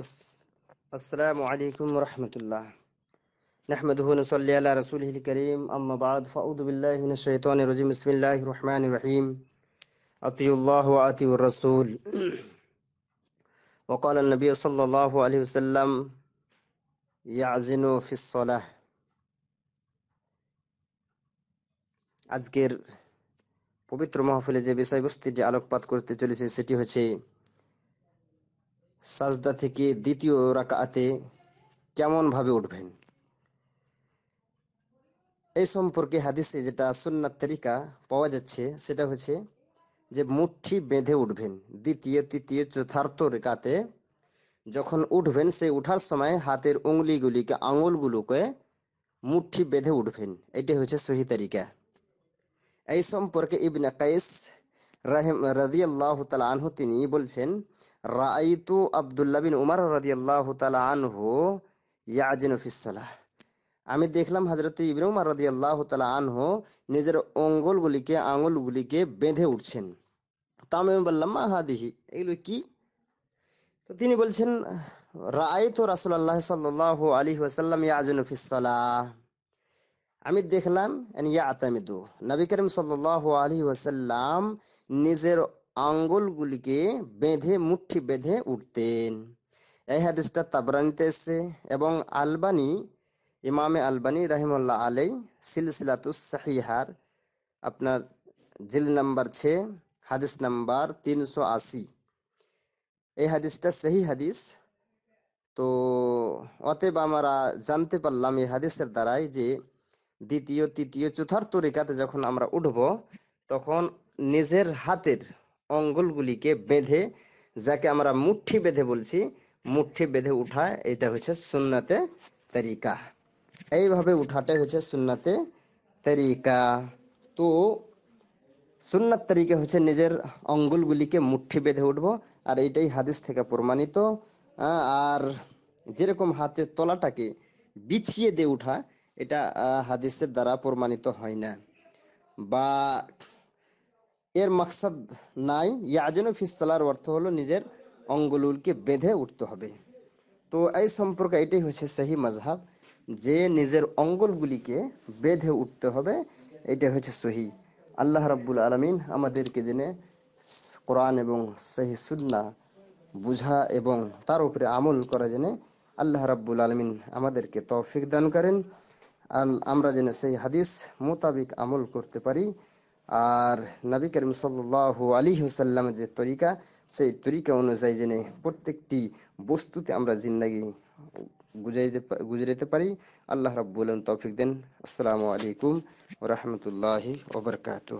আসসালামু আলাইকুম রহমতুল্লাহ نحمده ونصلي على رسوله الكريم أما بعد فأعوذ بالله من الشيطان الرجيم بسم الله الرحمن الرحيم أطيعوا الله وأطيعوا الرسول وقال النبي صلى الله عليه وسلم يعزن في الصلاة আজকের পবিত্র মাহফিলে যে বিষয়বস্তুটি আলোকপাত করতে চলেছে সেটি হচ্ছে সাজদা থেকে দ্বিতীয় রাকাতে কেমনভাবে উঠবেন এই সম্পর্কে হাদিসে যেটা সুন্নার তালিকা পাওয়া যাচ্ছে সেটা হচ্ছে যে মুঠি বেঁধে উঠবেন দ্বিতীয় তৃতীয় চতুর্থ রেখাতে যখন উঠবেন সেই উঠার সময় হাতের উঙ্গলিগুলিকে আঙুলগুলোকে মুঠি বেঁধে উঠবেন এটা হচ্ছে সহি তালিকা এই সম্পর্কে ইবনে কাইস রাহিম রাজিয়াল্লাহ তালা আনহু তিনি বলছেন রাইতু আবদুল্লাহ বিন উমার রাদিয়াল্লাহু তাআলা আনহু ইয়াজিনু ফিস সালাহ আমি দেখলাম হযরত ইবনে উমার রাদিয়াল্লাহু তাআলা আনহু নিজের অঙ্গুলগুলিকে আঙুলগুলিকে বেঁধে উঠছেন তা আমি বললাম মা হাদিহি এগুলো কি তো তিনি বলছেন রায়তো রাসুল্লাহ সাল্লাহ আলী ওয়াসাল্লাম ইয়াজুন ফিসালাহ আমি দেখলাম ইয়া আতামিদু নবী করিম সাল্লাহ আলী ওয়াসাল্লাম নিজের আঙ্গুলগুলিকে বেঁধে মুঠি বেঁধে উঠতেন এই হাদিসটা তাবরানিতে এসছে এবং আলবানি ইমামে আলবানি রহিমুল্লাহ আলাই সিলসিলাতুস সাহিহার আপনার জিল নাম্বার ছে হাদিস নাম্বার তিনশো আশি এই হাদিসটা সেই হাদিস তো অতএব আমরা জানতে পারলাম এই হাদিসের দ্বারাই যে দ্বিতীয় তৃতীয় চতুর্থ রেখাতে যখন আমরা উঠব তখন নিজের হাতের অঙ্গলগুলিকে বেঁধে যাকে আমরা মুঠি বেঁধে বলছি মুঠি বেঁধে উঠা এটা হচ্ছে সুন্নাতে তরিকা এইভাবে উঠাটাই হচ্ছে সুন্নাতে তরিকা তো সুন্নাত তরিকা হচ্ছে নিজের অঙ্গুলগুলিকে মুঠি বেঁধে উঠবো আর এটাই হাদিস থেকে প্রমাণিত আর যেরকম হাতের তলাটাকে বিছিয়ে দিয়ে উঠা এটা হাদিসের দ্বারা প্রমাণিত হয় না বা এর মাকসাদ নাই ইয়াজেন ফিসালার অর্থ হলো নিজের অঙ্গলুলকে বেঁধে উঠতে হবে তো এই সম্পর্কে এটাই হচ্ছে সেই মজহাব যে নিজের অঙ্গলগুলিকে বেঁধে উঠতে হবে এটা হচ্ছে সহি আল্লাহ রাবুল আলমিন আমাদেরকে দিনে কোরআন এবং সহি সুন্না বুঝা এবং তার উপরে আমল করা জেনে আল্লাহ রাবুল আলমিন আমাদেরকে তৌফিক দান করেন আর আমরা জেনে সেই হাদিস মোতাবিক আমল করতে পারি আর নবী করিম সাল্লাহ আলী হুসাল্লাম যে তরিকা সেই তরিকা অনুযায়ী জেনে প্রত্যেকটি বস্তুতে আমরা জিন্দাগি গুজাইতে গুজরাতে পারি আল্লাহ রাবুল তৌফিক দেন আসসালামু আলাইকুম রহমতুল্লাহ ওবরকাত